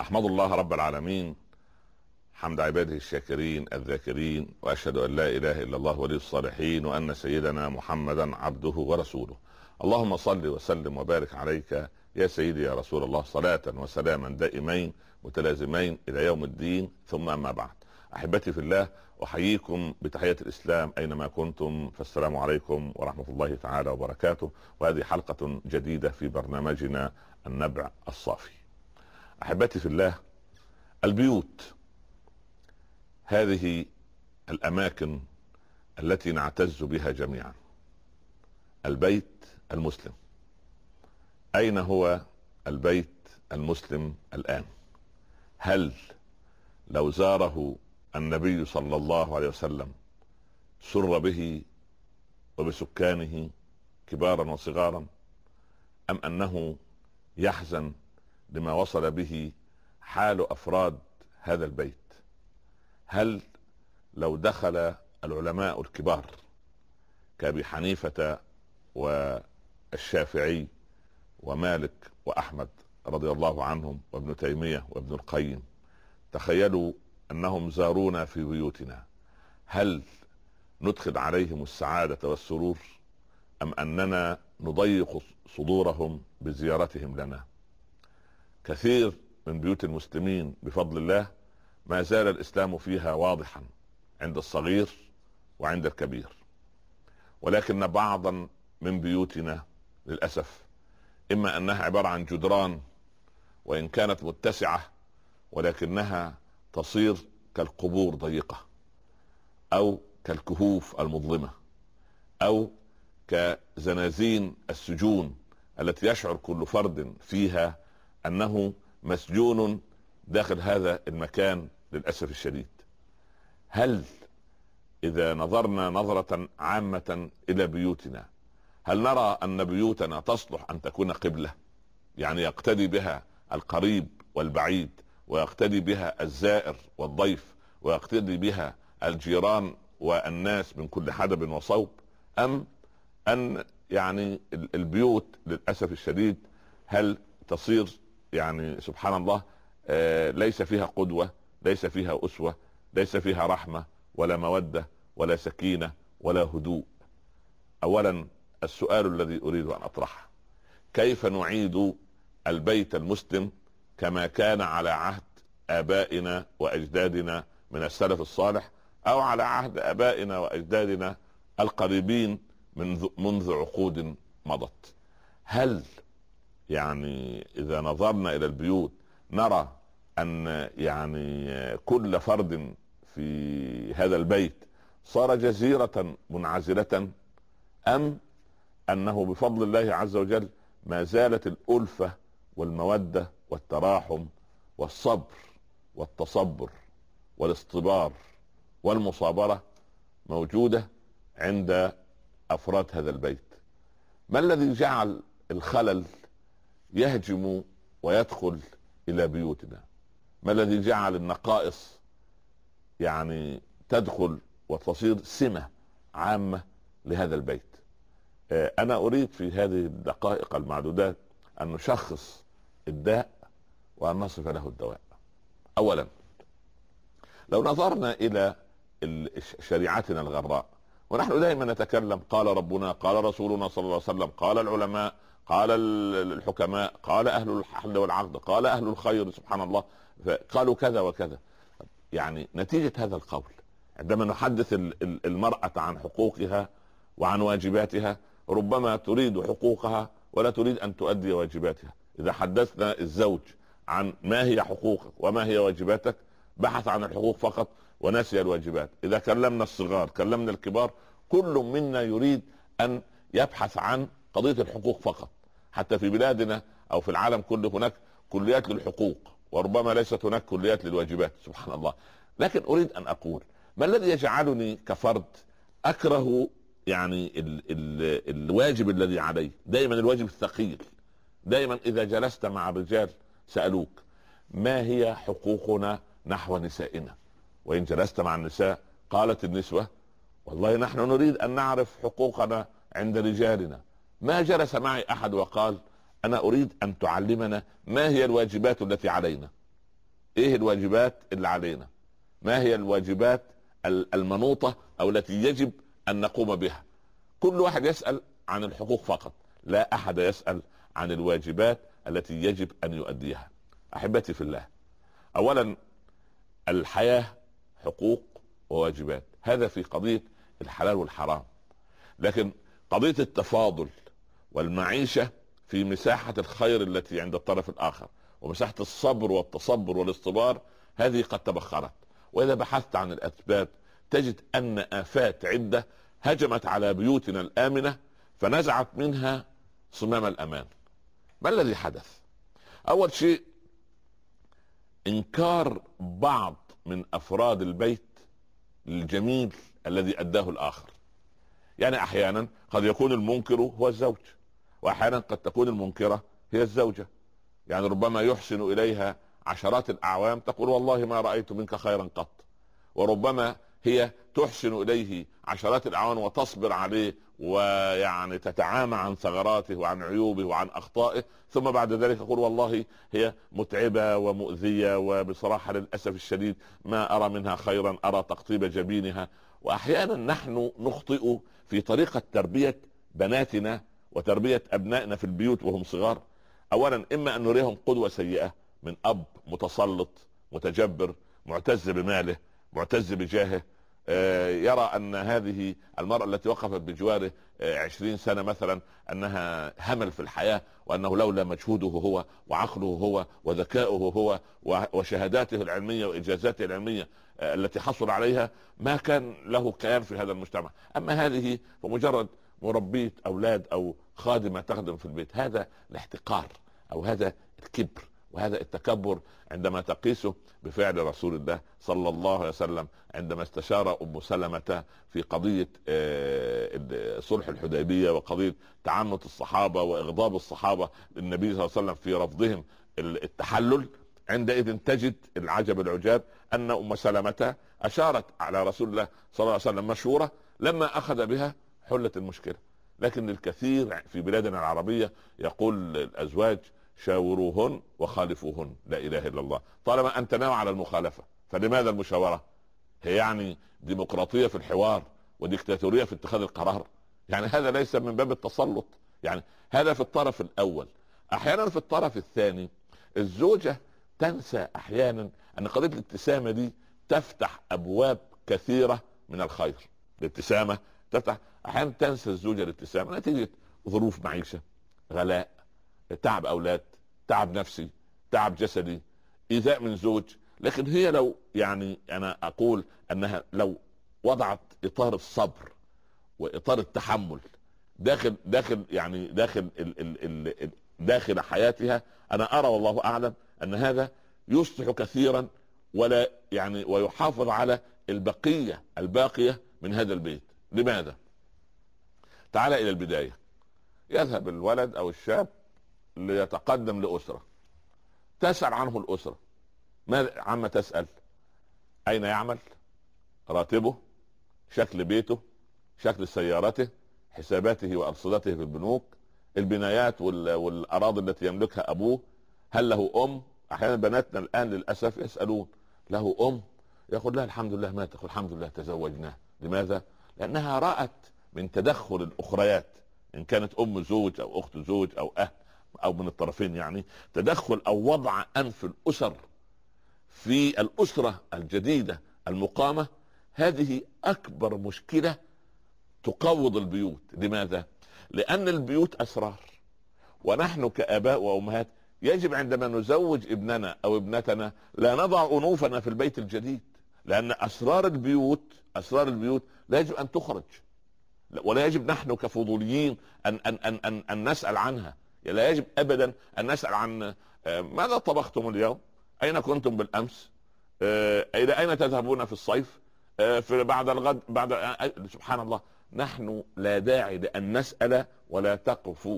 احمد الله رب العالمين حمد عباده الشاكرين الذاكرين واشهد ان لا اله الا الله ولي الصالحين وان سيدنا محمدا عبده ورسوله اللهم صل وسلم وبارك عليك يا سيدي يا رسول الله صلاه وسلاما دائمين متلازمين الى يوم الدين ثم اما بعد احبتي في الله احييكم بتحيه الاسلام اينما كنتم فالسلام عليكم ورحمه الله تعالى وبركاته وهذه حلقه جديده في برنامجنا النبع الصافي احبتي في الله البيوت هذه الاماكن التي نعتز بها جميعا البيت المسلم اين هو البيت المسلم الان هل لو زاره النبي صلى الله عليه وسلم سر به وبسكانه كبارا وصغارا ام انه يحزن لما وصل به حال افراد هذا البيت هل لو دخل العلماء الكبار كابي حنيفه والشافعي ومالك واحمد رضي الله عنهم وابن تيميه وابن القيم تخيلوا انهم زارونا في بيوتنا هل ندخل عليهم السعاده والسرور ام اننا نضيق صدورهم بزيارتهم لنا كثير من بيوت المسلمين بفضل الله ما زال الاسلام فيها واضحا عند الصغير وعند الكبير ولكن بعضا من بيوتنا للاسف اما انها عباره عن جدران وان كانت متسعه ولكنها تصير كالقبور ضيقه او كالكهوف المظلمه او كزنازين السجون التي يشعر كل فرد فيها انه مسجون داخل هذا المكان للاسف الشديد هل اذا نظرنا نظره عامه الى بيوتنا هل نرى ان بيوتنا تصلح ان تكون قبله يعني يقتدي بها القريب والبعيد ويقتدي بها الزائر والضيف ويقتدي بها الجيران والناس من كل حدب وصوب ام ان يعني البيوت للاسف الشديد هل تصير يعني سبحان الله آه، ليس فيها قدوه ليس فيها اسوه ليس فيها رحمه ولا موده ولا سكينه ولا هدوء اولا السؤال الذي اريد ان اطرحه كيف نعيد البيت المسلم كما كان على عهد ابائنا واجدادنا من السلف الصالح او على عهد ابائنا واجدادنا القريبين منذ عقود مضت هل يعني اذا نظرنا الى البيوت نرى ان يعني كل فرد في هذا البيت صار جزيره منعزله ام انه بفضل الله عز وجل ما زالت الالفه والموده والتراحم والصبر والتصبر والاصطبار والمصابره موجوده عند افراد هذا البيت ما الذي جعل الخلل يهجم ويدخل الى بيوتنا ما الذي جعل النقائص يعني تدخل وتصير سمه عامه لهذا البيت آه، انا اريد في هذه الدقائق المعدودات ان نشخص الداء وان نصف له الدواء اولا لو نظرنا الى شريعتنا الغراء ونحن دائما نتكلم قال ربنا قال رسولنا صلى الله عليه وسلم قال العلماء قال الحكماء قال أهل الحل والعقد قال أهل الخير سبحان الله قالوا كذا وكذا يعني نتيجة هذا القول عندما نحدث المرأة عن حقوقها وعن واجباتها ربما تريد حقوقها ولا تريد أن تؤدي واجباتها إذا حدثنا الزوج عن ما هي حقوقك وما هي واجباتك بحث عن الحقوق فقط ونسي الواجبات إذا كلمنا الصغار كلمنا الكبار كل منا يريد أن يبحث عن قضية الحقوق فقط حتى في بلادنا او في العالم كله هناك كليات للحقوق وربما ليست هناك كليات للواجبات سبحان الله لكن اريد ان اقول ما الذي يجعلني كفرد اكره يعني الـ الـ الواجب الذي علي دائما الواجب الثقيل دائما اذا جلست مع الرجال سالوك ما هي حقوقنا نحو نسائنا وان جلست مع النساء قالت النسوه والله نحن نريد ان نعرف حقوقنا عند رجالنا ما جلس معي احد وقال انا اريد ان تعلمنا ما هي الواجبات التي علينا ايه الواجبات اللي علينا ما هي الواجبات المنوطه او التي يجب ان نقوم بها كل واحد يسال عن الحقوق فقط لا احد يسال عن الواجبات التي يجب ان يؤديها احبتي في الله اولا الحياه حقوق وواجبات هذا في قضيه الحلال والحرام لكن قضيه التفاضل والمعيشه في مساحه الخير التي عند الطرف الاخر ومساحه الصبر والتصبر والاصطبار هذه قد تبخرت واذا بحثت عن الاسباب تجد ان افات عده هجمت على بيوتنا الامنه فنزعت منها صمام الامان ما الذي حدث اول شيء انكار بعض من افراد البيت للجميل الذي اداه الاخر يعني احيانا قد يكون المنكر هو الزوج واحيانا قد تكون المنكره هي الزوجه يعني ربما يحسن اليها عشرات الاعوام تقول والله ما رايت منك خيرا قط وربما هي تحسن اليه عشرات الاعوام وتصبر عليه ويعني تتعامى عن ثغراته وعن عيوبه وعن اخطائه ثم بعد ذلك يقول والله هي متعبه ومؤذيه وبصراحه للاسف الشديد ما ارى منها خيرا ارى تقطيب جبينها واحيانا نحن نخطئ في طريقه تربيه بناتنا وتربيه ابنائنا في البيوت وهم صغار اولا اما ان نريهم قدوه سيئه من اب متسلط متجبر معتز بماله معتز بجاهه آه، يرى ان هذه المراه التي وقفت بجواره آه، عشرين سنه مثلا انها همل في الحياه وانه لولا مجهوده هو وعقله هو وذكاؤه هو وشهاداته العلميه واجازاته العلميه آه، التي حصل عليها ما كان له كيان في هذا المجتمع اما هذه فمجرد مربيه اولاد او خادمه تخدم في البيت هذا الاحتقار او هذا الكبر وهذا التكبر عندما تقيسه بفعل رسول الله صلى الله عليه وسلم عندما استشار ام سلمه في قضيه آه، صلح الحديبيه وقضيه تعنت الصحابه واغضاب الصحابه للنبي صلى الله عليه وسلم في رفضهم التحلل عندئذ تجد العجب العجاب ان ام سلمه اشارت على رسول الله صلى الله عليه وسلم مشوره لما اخذ بها حلت المشكله لكن الكثير في بلادنا العربيه يقول الازواج شاوروهن وخالفوهن لا اله الا الله طالما انت ناوي على المخالفه فلماذا المشاوره هي يعني ديمقراطيه في الحوار وديكتاتوريه في اتخاذ القرار يعني هذا ليس من باب التسلط يعني هذا في الطرف الاول احيانا في الطرف الثاني الزوجه تنسى احيانا ان قضيه الابتسامه دي تفتح ابواب كثيره من الخير الابتسامه تفتح احيانا تنسى الزوجه الابتسامه نتيجه ظروف معيشه غلاء تعب اولاد تعب نفسي تعب جسدي ايذاء من زوج لكن هي لو يعني انا اقول انها لو وضعت اطار الصبر واطار التحمل داخل داخل يعني داخل ال ال ال ال داخل حياتها انا ارى والله اعلم ان هذا يصلح كثيرا ولا يعني ويحافظ على البقيه الباقيه من هذا البيت لماذا تعال الى البدايه يذهب الولد او الشاب ليتقدم لاسره تسال عنه الاسره ماذا عما تسال اين يعمل راتبه شكل بيته شكل سيارته حساباته وارصدته في البنوك البنايات والاراضي التي يملكها ابوه هل له ام احيانا بناتنا الان للاسف يسالون له ام يقول لها الحمد لله مات تقول الحمد لله تزوجناه لماذا لانها رات من تدخل الاخريات ان كانت ام زوج او اخت زوج او اهل او من الطرفين يعني تدخل او وضع انف الاسر في الاسره الجديده المقامه هذه اكبر مشكله تقوض البيوت لماذا لان البيوت اسرار ونحن كاباء وامهات يجب عندما نزوج ابننا او ابنتنا لا نضع انوفنا في البيت الجديد لان اسرار البيوت اسرار البيوت لا يجب ان تخرج ولا يجب نحن كفضوليين ان ان ان ان, أن نسال عنها يعني لا يجب ابدا ان نسال عن آه، ماذا طبختم اليوم؟ اين كنتم بالامس؟ آه، الى اين تذهبون في الصيف؟ آه، في بعد الغد بعد سبحان الله نحن لا داعي لان نسال ولا تقف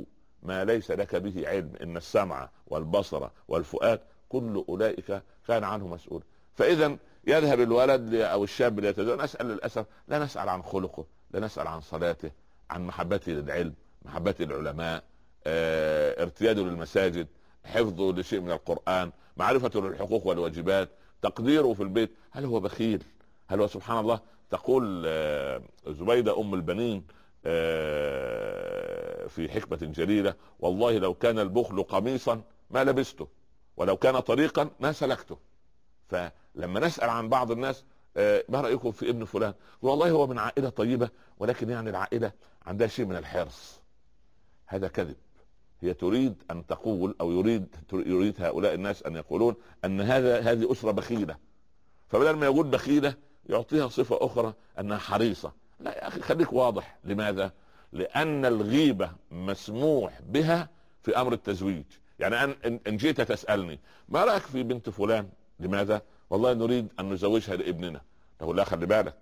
ما ليس لك به علم ان السمع والبصر والفؤاد كل اولئك كان عنه مسؤول فاذا يذهب الولد او الشاب ليتزوج نسال للاسف لا نسال عن خلقه لنسال عن صلاته عن محبته للعلم محبته للعلماء اه ارتياده للمساجد حفظه لشيء من القران معرفته للحقوق والواجبات تقديره في البيت هل هو بخيل هل هو سبحان الله تقول آه، زبيده ام البنين آه، في حكمه جليله والله لو كان البخل قميصا ما لبسته ولو كان طريقا ما سلكته فلما نسال عن بعض الناس آه، ما رايكم في ابن فلان والله هو من عائله طيبه ولكن يعني العائله عندها شيء من الحرص هذا كذب هي تريد ان تقول او يريد يريد هؤلاء الناس ان يقولون ان هذا هذه اسره بخيله فبدل ما يقول بخيله يعطيها صفه اخرى انها حريصه لا يا اخي خليك واضح لماذا لان الغيبه مسموح بها في امر التزويج يعني ان ان جيت تسالني ما رايك في بنت فلان لماذا والله نريد ان نزوجها لابننا تقول لا خلي بالك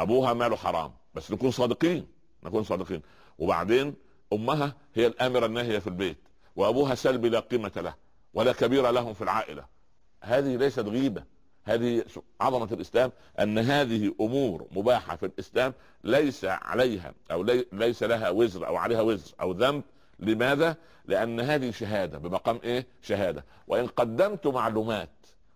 ابوها ماله حرام بس نكون صادقين نكون صادقين وبعدين امها هي الامره الناهيه في البيت وابوها سلبي لا قيمه له ولا كبير لهم في العائله هذه ليست غيبه هذه عظمه الاسلام ان هذه امور مباحه في الاسلام ليس عليها او لي ليس لها وزر او عليها وزر او ذنب لماذا؟ لان هذه شهاده بمقام ايه؟ شهاده وان قدمت معلومات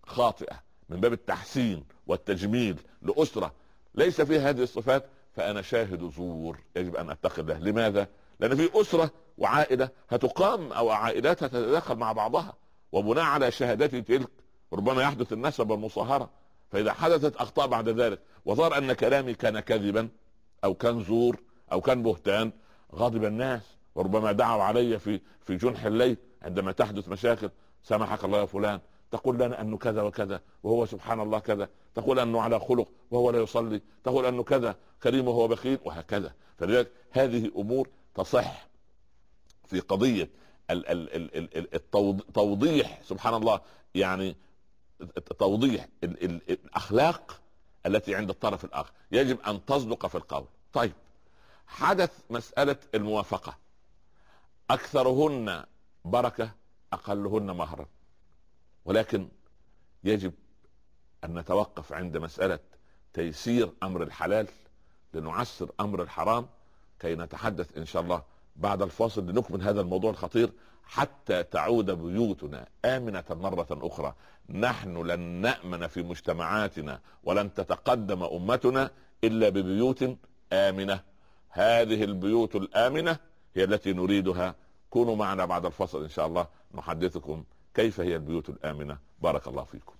خاطئه من باب التحسين والتجميل لاسره ليس فيها هذه الصفات فانا شاهد زور يجب ان اتخذه لماذا لان في اسره وعائله هتقام او عائلات هتتداخل مع بعضها وبناء على شهادتي تلك ربما يحدث النسب والمصاهره فاذا حدثت اخطاء بعد ذلك وظهر ان كلامي كان كذبا او كان زور او كان بهتان غضب الناس وربما دعوا علي في في جنح الليل عندما تحدث مشاكل سامحك الله يا فلان تقول لنا انه كذا وكذا وهو سبحان الله كذا تقول انه على خلق وهو لا يصلي تقول انه كذا كريم وهو بخيل وهكذا فلذلك هذه امور تصح في قضيه التوضيح سبحان الله يعني توضيح الاخلاق التي عند الطرف الاخر يجب ان تصدق في القول طيب حدث مساله الموافقه اكثرهن بركه اقلهن مهرا ولكن يجب ان نتوقف عند مساله تيسير امر الحلال لنعسر امر الحرام كي نتحدث ان شاء الله بعد الفاصل لنكمل هذا الموضوع الخطير حتى تعود بيوتنا امنه مره اخرى نحن لن نامن في مجتمعاتنا ولن تتقدم امتنا الا ببيوت امنه هذه البيوت الامنه هي التي نريدها كونوا معنا بعد الفصل ان شاء الله نحدثكم كيف هي البيوت الامنه بارك الله فيكم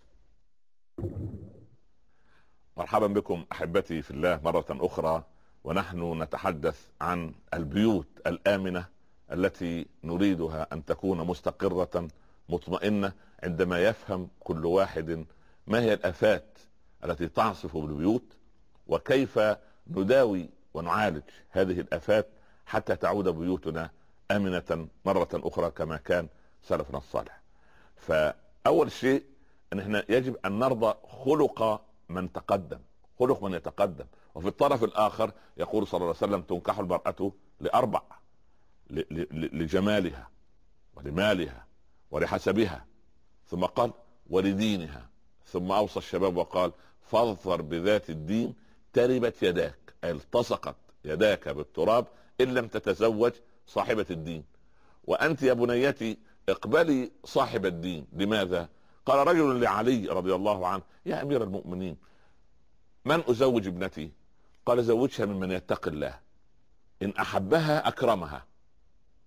مرحبا بكم احبتي في الله مره اخرى ونحن نتحدث عن البيوت الامنه التي نريدها ان تكون مستقره مطمئنه عندما يفهم كل واحد ما هي الافات التي تعصف بالبيوت وكيف نداوي ونعالج هذه الافات حتى تعود بيوتنا امنه مره اخرى كما كان سلفنا الصالح فاول شيء ان احنا يجب ان نرضى خلق من تقدم خلق من يتقدم وفي الطرف الاخر يقول صلى الله عليه وسلم تنكح المراه لاربع لجمالها ولمالها ولحسبها ثم قال ولدينها ثم اوصى الشباب وقال فاظفر بذات الدين تربت يداك أي التصقت يداك بالتراب ان لم تتزوج صاحبه الدين وانت يا بنيتي اقبلي صاحب الدين لماذا قال رجل لعلي رضي الله عنه يا امير المؤمنين من ازوج ابنتي قال زوجها ممن يتقي الله ان احبها اكرمها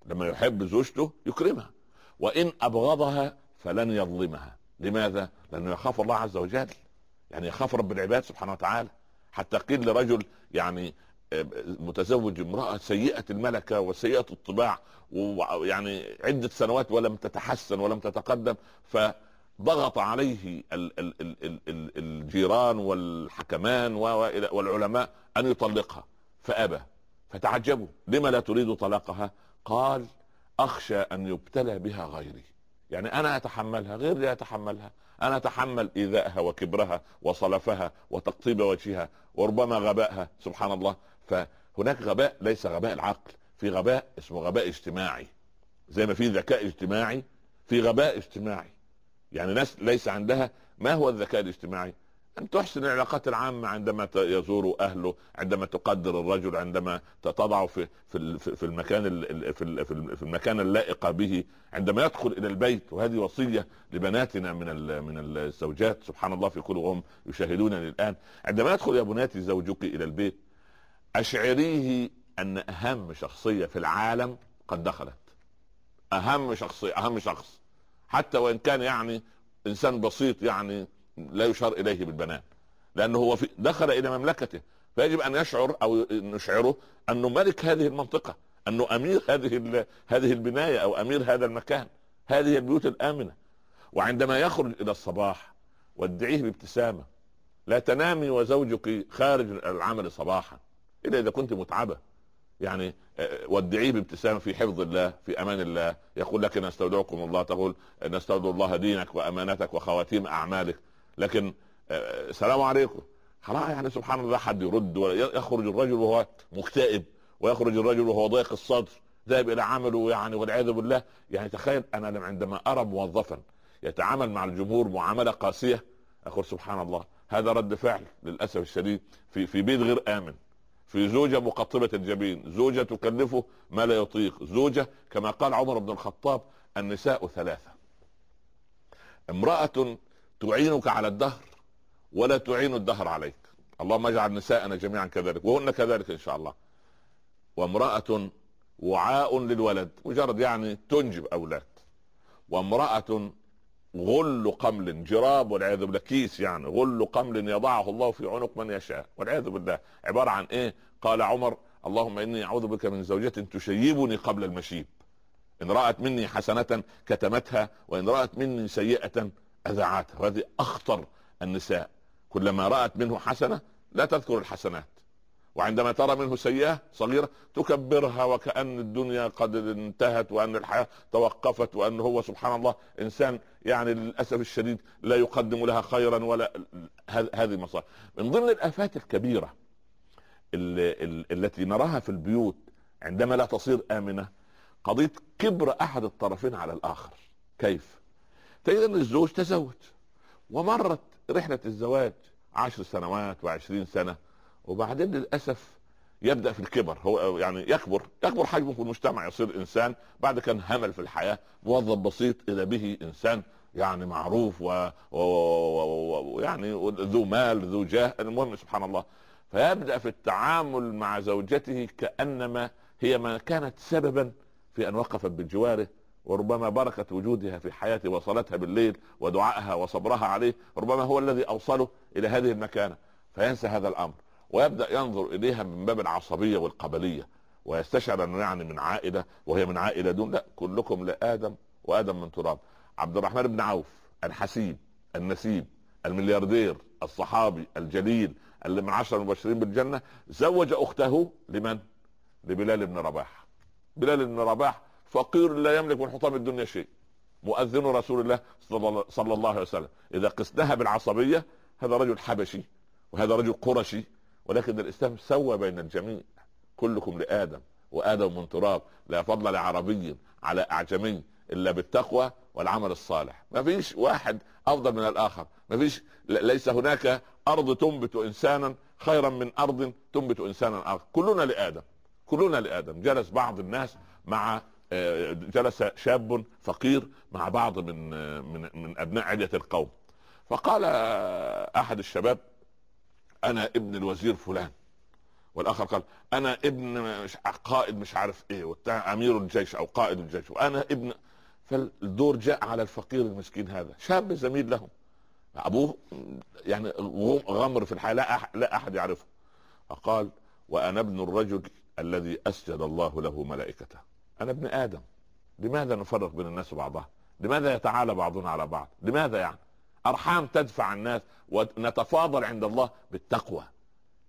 لما يحب زوجته يكرمها وان ابغضها فلن يظلمها لماذا لانه يخاف الله عز وجل يعني يخاف رب العباد سبحانه وتعالى حتى قيل لرجل يعني متزوج امرأة سيئة الملكة وسيئة الطباع ويعني عدة سنوات ولم تتحسن ولم تتقدم فضغط عليه الجيران والحكمان والعلماء أن يطلقها فأبى فتعجبوا لما لا تريد طلاقها قال أخشى أن يبتلى بها غيري يعني أنا أتحملها غيري يتحملها انا اتحمل ايذائها وكبرها وصلفها وتقطيب وجهها وربما غبائها سبحان الله فهناك غباء ليس غباء العقل في غباء اسمه غباء اجتماعي زي ما في ذكاء اجتماعي في غباء اجتماعي يعني ناس ليس عندها ما هو الذكاء الاجتماعي أن تحسن العلاقات العامة عندما يزور أهله عندما تقدر الرجل عندما تضعه في في في المكان في في المكان اللائق به عندما يدخل إلى البيت وهذه وصية لبناتنا من من الزوجات سبحان الله في كل هم يشاهدونني الآن عندما يدخل يا بناتي زوجك إلى البيت اشعريه ان اهم شخصيه في العالم قد دخلت اهم شخصيه اهم شخص حتى وان كان يعني انسان بسيط يعني لا يشار اليه بالبنان لانه هو في دخل الى مملكته فيجب ان يشعر او نشعره انه ملك هذه المنطقه انه امير هذه هذه البنايه او امير هذا المكان هذه البيوت الامنه وعندما يخرج الى الصباح وادعيه بابتسامه لا تنامي وزوجك خارج العمل صباحا الا اذا كنت متعبه يعني آه، ودعيه بابتسام في حفظ الله في امان الله يقول لك نستودعكم الله تقول نستودع الله دينك وامانتك وخواتيم اعمالك لكن آه، سلام عليكم خلاص يعني سبحان الله حد يرد يخرج الرجل وهو مكتئب ويخرج الرجل وهو ضيق الصدر ذاهب الى عمله يعني والعياذ بالله يعني تخيل انا عندما ارى موظفا يتعامل مع الجمهور معامله قاسيه اقول سبحان الله هذا رد فعل للاسف الشديد في في بيت غير امن في زوجة مقطبة الجبين زوجة تكلفه ما لا يطيق زوجة كما قال عمر بن الخطاب النساء ثلاثة امرأة تعينك على الدهر ولا تعين الدهر عليك اللهم اجعل نساءنا جميعا كذلك وهن كذلك ان شاء الله وامرأة وعاء للولد مجرد يعني تنجب اولاد وامرأة غل قمل جراب والعياذ بالله كيس يعني غل قمل يضعه الله في عنق من يشاء والعياذ بالله عباره عن ايه؟ قال عمر اللهم اني اعوذ بك من زوجة تشيبني قبل المشيب ان رأت مني حسنة كتمتها وان رأت مني سيئة اذاعتها وهذه اخطر النساء كلما رأت منه حسنة لا تذكر الحسنات وعندما ترى منه سيئة صغيرة تكبرها وكأن الدنيا قد انتهت وأن الحياة توقفت وأن هو سبحان الله إنسان يعني للأسف الشديد لا يقدم لها خيرا ولا هذه مصائب من ضمن الآفات الكبيرة التي نراها في البيوت عندما لا تصير آمنة قضية كبر أحد الطرفين على الآخر كيف؟ تجد أن الزوج تزوج ومرت رحلة الزواج عشر سنوات وعشرين سنة وبعدين للاسف يبدا في الكبر هو يعني يكبر يكبر حجمه في المجتمع يصير انسان بعد كان همل في الحياه موظف بسيط اذا به انسان يعني معروف ويعني و... و... و... يعني ذو مال ذو جاه المهم سبحان الله فيبدا في التعامل مع زوجته كانما هي ما كانت سببا في ان وقفت بجواره وربما بركة وجودها في حياته وصلتها بالليل ودعائها وصبرها عليه ربما هو الذي أوصله إلى هذه المكانة فينسى هذا الأمر ويبدا ينظر اليها من باب العصبيه والقبليه ويستشعر انه يعني من عائله وهي من عائله دون لا كلكم لادم وادم من تراب عبد الرحمن بن عوف الحسيب النسيب الملياردير الصحابي الجليل اللي من عشر المبشرين بالجنه زوج اخته لمن؟ لبلال بن رباح بلال بن رباح فقير لا يملك من حطام الدنيا شيء مؤذن رسول الله صلى الله عليه وسلم اذا قسناها بالعصبيه هذا رجل حبشي وهذا رجل قرشي ولكن الاسلام سوى بين الجميع كلكم لادم وادم من تراب لا فضل لعربي على اعجمي الا بالتقوى والعمل الصالح ما فيش واحد افضل من الاخر ما فيش ليس هناك ارض تنبت انسانا خيرا من ارض تنبت انسانا اخر كلنا لادم كلنا لادم جلس بعض الناس مع آه، جلس شاب فقير مع بعض من آه، من من ابناء عليه القوم فقال احد الشباب انا ابن الوزير فلان والاخر قال انا ابن مش قائد مش عارف ايه والتاني امير الجيش او قائد الجيش وانا ابن فالدور جاء على الفقير المسكين هذا شاب زميل له ابوه يعني غمر في الحياه لا, لا احد يعرفه فقال وانا ابن الرجل الذي اسجد الله له ملائكته انا ابن ادم لماذا نفرق بين الناس بعضها لماذا يتعالى بعضنا على بعض لماذا يعني ارحام تدفع الناس ونتفاضل عند الله بالتقوى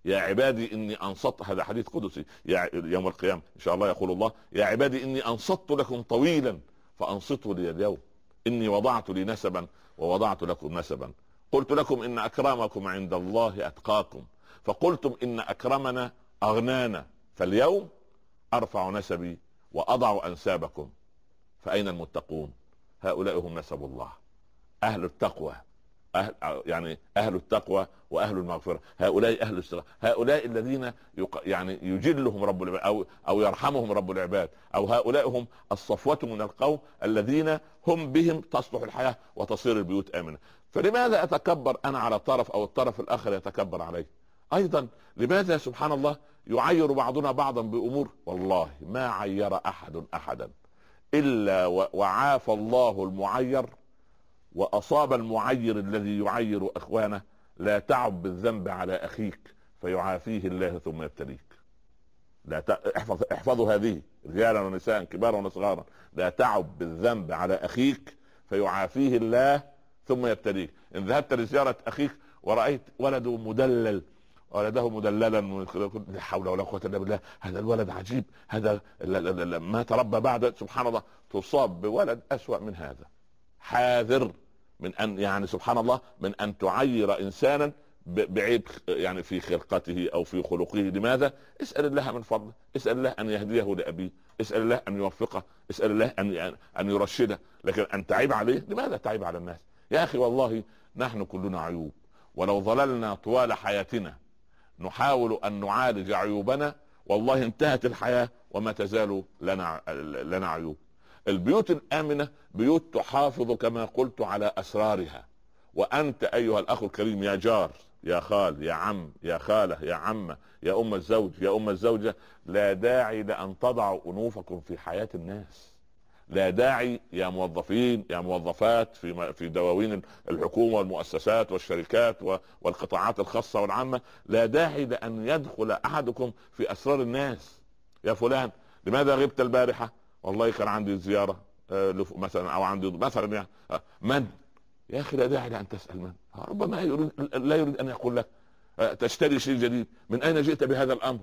يا عبادي اني انصت هذا حديث قدسي يا يوم القيامه ان شاء الله يقول الله يا عبادي اني انصت لكم طويلا فانصتوا لي اليوم اني وضعت لي نسبا ووضعت لكم نسبا قلت لكم ان اكرمكم عند الله اتقاكم فقلتم ان اكرمنا اغنانا فاليوم ارفع نسبي واضع انسابكم فاين المتقون هؤلاء هم نسب الله اهل التقوى أهل يعني اهل التقوى واهل المغفره هؤلاء اهل الصراط هؤلاء الذين يق... يعني يجلهم رب العباد او او يرحمهم رب العباد او هؤلاء هم الصفوه من القوم الذين هم بهم تصلح الحياه وتصير البيوت امنه فلماذا اتكبر انا على طرف او الطرف الاخر يتكبر علي ايضا لماذا سبحان الله يعير بعضنا بعضا بامور والله ما عير احد احدا الا و... وعافى الله المعير واصاب المعير الذي يعير اخوانه لا تعب بالذنب على اخيك فيعافيه الله ثم يبتليك لا ت... احفظ احفظوا هذه رجالا ونساء كبارا وصغارا لا تعب بالذنب على اخيك فيعافيه الله ثم يبتليك ان ذهبت لزياره اخيك ورايت ولده مدلل ولده مدللا لا حول ولا قوه الا بالله هذا الولد عجيب هذا ما تربى بعد سبحان الله تصاب بولد اسوا من هذا حاذر من ان يعني سبحان الله من ان تعير انسانا بعيب يعني في خلقته او في خلقه لماذا؟ اسال الله من فضله، اسال الله ان يهديه لابيه، اسال الله ان يوفقه، اسال الله ان ان يرشده، لكن ان تعيب عليه لماذا تعيب على الناس؟ يا اخي والله نحن كلنا عيوب ولو ظللنا طوال حياتنا نحاول ان نعالج عيوبنا والله انتهت الحياه وما تزال لنا لنا عيوب البيوت الامنه بيوت تحافظ كما قلت على اسرارها وانت ايها الاخ الكريم يا جار يا خال يا عم يا خاله يا عمه يا ام الزوج يا ام الزوجه لا داعي لان تضعوا انوفكم في حياه الناس لا داعي يا موظفين يا موظفات في في دواوين الحكومه والمؤسسات والشركات والقطاعات الخاصه والعامه لا داعي لان يدخل احدكم في اسرار الناس يا فلان لماذا غبت البارحه والله كان عندي زياره آه، مثلا او عندي مثلا يعني من يا اخي لا داعي لان تسال من ربما يريد لا يريد ان يقول لك آه، تشتري شيء جديد من اين جئت بهذا الامر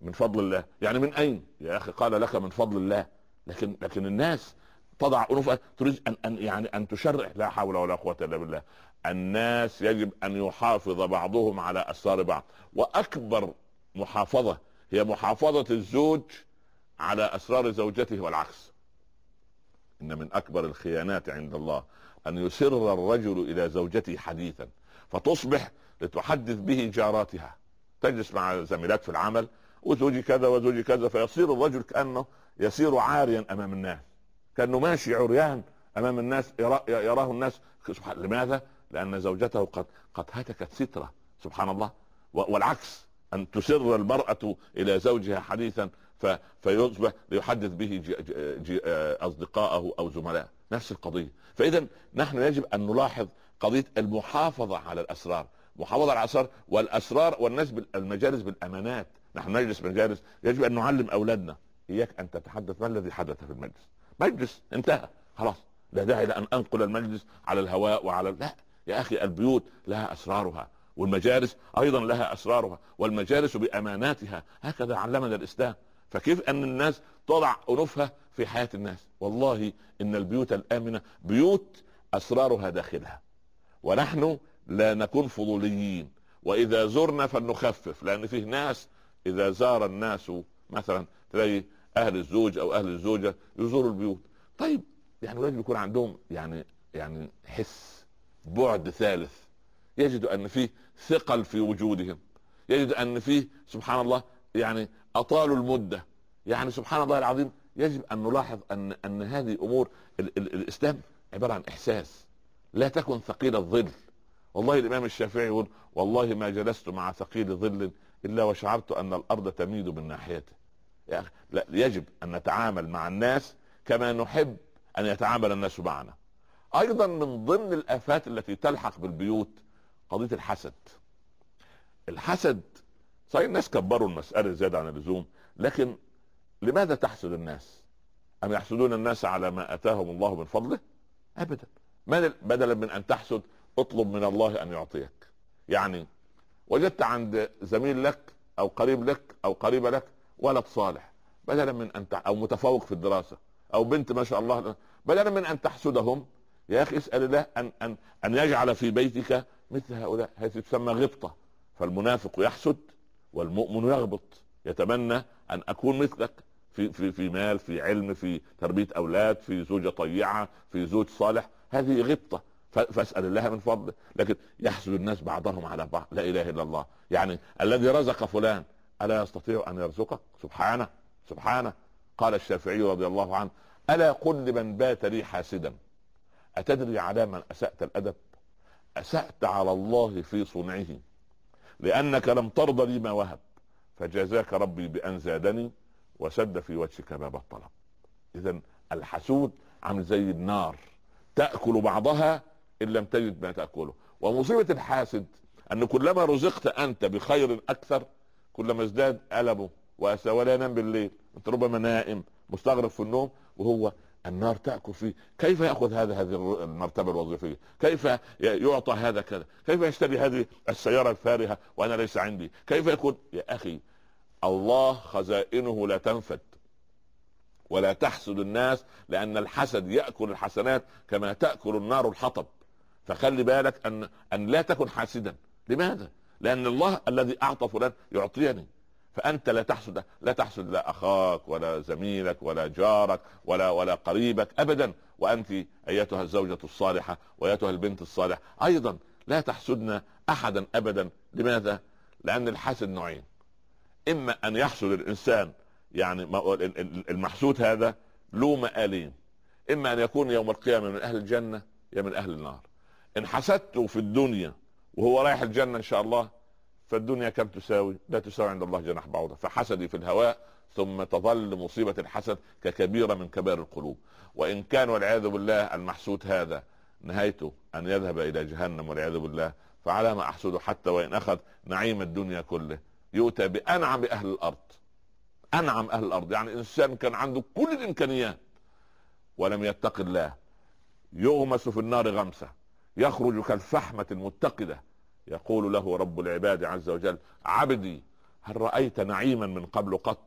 من فضل الله يعني من اين يا اخي قال لك من فضل الله لكن لكن الناس تضع انوف تريد ان ان يعني ان تشرع لا حول ولا قوه الا بالله الناس يجب ان يحافظ بعضهم على اسرار بعض واكبر محافظه هي محافظه الزوج على اسرار زوجته والعكس ان من اكبر الخيانات عند الله ان يسر الرجل الى زوجته حديثا فتصبح لتحدث به جاراتها تجلس مع زميلات في العمل وزوجي كذا وزوجي كذا فيصير الرجل كانه يسير عاريا امام الناس كانه ماشي عريان امام الناس يراه, الناس سبحان لماذا؟ لان زوجته قد قد هتكت ستره سبحان الله والعكس ان تسر المراه الى زوجها حديثا ف... فيصبح ليحدث به جي... آه، اصدقائه او زملاء نفس القضيه فاذا نحن يجب ان نلاحظ قضيه المحافظه على الاسرار محافظه على الاسرار والاسرار والناس بال... المجالس بالامانات نحن نجلس مجالس يجب ان نعلم اولادنا اياك ان تتحدث ما الذي حدث في المجلس مجلس انتهى خلاص لا داعي لان انقل المجلس على الهواء وعلى لا يا اخي البيوت لها اسرارها والمجالس ايضا لها اسرارها والمجالس باماناتها هكذا علمنا الاسلام فكيف ان الناس تضع انوفها في حياه الناس والله ان البيوت الامنه بيوت اسرارها داخلها ونحن لا نكون فضوليين واذا زرنا فلنخفف لان فيه ناس اذا زار الناس مثلا تلاقي اهل الزوج او اهل الزوجه يزوروا البيوت طيب يعني الولاد بيكون عندهم يعني يعني حس بعد ثالث يجد ان فيه ثقل في وجودهم يجد ان فيه سبحان الله يعني اطالوا المده يعني سبحان الله العظيم يجب ان نلاحظ ان ان هذه امور ال ال الاسلام عباره عن احساس لا تكن ثقيل الظل والله الامام الشافعي يقول والله ما جلست مع ثقيل ظل الا وشعرت ان الارض تميد من ناحيته يعني لا يجب ان نتعامل مع الناس كما نحب ان يتعامل الناس معنا ايضا من ضمن الافات التي تلحق بالبيوت قضيه الحسد الحسد صحيح الناس كبروا المسألة زيادة عن اللزوم لكن لماذا تحسد الناس أم يحسدون الناس على ما أتاهم الله من فضله أبدا بدلا من أن تحسد اطلب من الله أن يعطيك يعني وجدت عند زميل لك أو قريب لك أو قريبة لك ولد صالح بدلا من أن تح... أو متفوق في الدراسة أو بنت ما شاء الله بدلا من أن تحسدهم يا أخي اسأل الله أن أن أن يجعل في بيتك مثل هؤلاء هذه تسمى غبطة فالمنافق يحسد والمؤمن يغبط يتمنى ان اكون مثلك في في في مال في علم في تربيه اولاد في زوجه طيعه في زوج صالح هذه غبطه فاسال الله من فضله لكن يحسد الناس بعضهم على بعض لا اله الا الله يعني الذي رزق فلان الا يستطيع ان يرزقك سبحانه سبحانه قال الشافعي رضي الله عنه الا قل لمن بات لي حاسدا اتدري على من اسات الادب اسات على الله في صنعه لأنك لم ترضى لي ما وهب فجزاك ربي بأن زادني وسد في وجهك باب الطلب إذا الحسود عامل زي النار تأكل بعضها إن لم تجد ما تأكله ومصيبة الحاسد أن كلما رزقت أنت بخير أكثر كلما ازداد ألمه وأسى ولا ينام بالليل أنت ربما نائم مستغرق في النوم وهو النار تأكل فيه كيف يأخذ هذا هذه المرتبة الوظيفية كيف يعطى هذا كذا كيف يشتري هذه السيارة الفارهة وأنا ليس عندي كيف يكون يا أخي الله خزائنه لا تنفد ولا تحسد الناس لأن الحسد يأكل الحسنات كما تأكل النار الحطب فخلي بالك أن أن لا تكن حاسدا لماذا؟ لأن الله الذي أعطى فلان يعطيني فانت لا تحسد لا تحسد لا اخاك ولا زميلك ولا جارك ولا ولا قريبك ابدا وانت ايتها الزوجه الصالحه وايتها البنت الصالحه ايضا لا تحسدن احدا ابدا لماذا؟ لان الحسد نوعين اما ان يحسد الانسان يعني المحسود هذا له مآلين اما ان يكون يوم القيامه من اهل الجنه يا من اهل النار ان حسدته في الدنيا وهو رايح الجنه ان شاء الله فالدنيا كم تساوي؟ لا تساوي عند الله جناح بعوضة فحسدي في الهواء ثم تظل مصيبة الحسد ككبيرة من كبائر القلوب وإن كان والعياذ بالله المحسود هذا نهايته أن يذهب إلى جهنم والعياذ بالله فعلى ما أحسده حتى وإن أخذ نعيم الدنيا كله يؤتى بأنعم أهل الأرض أنعم أهل الأرض يعني إنسان كان عنده كل الإمكانيات ولم يتق الله يغمس في النار غمسة يخرج كالفحمة المتقدة يقول له رب العباد عز وجل عبدي هل رأيت نعيما من قبل قط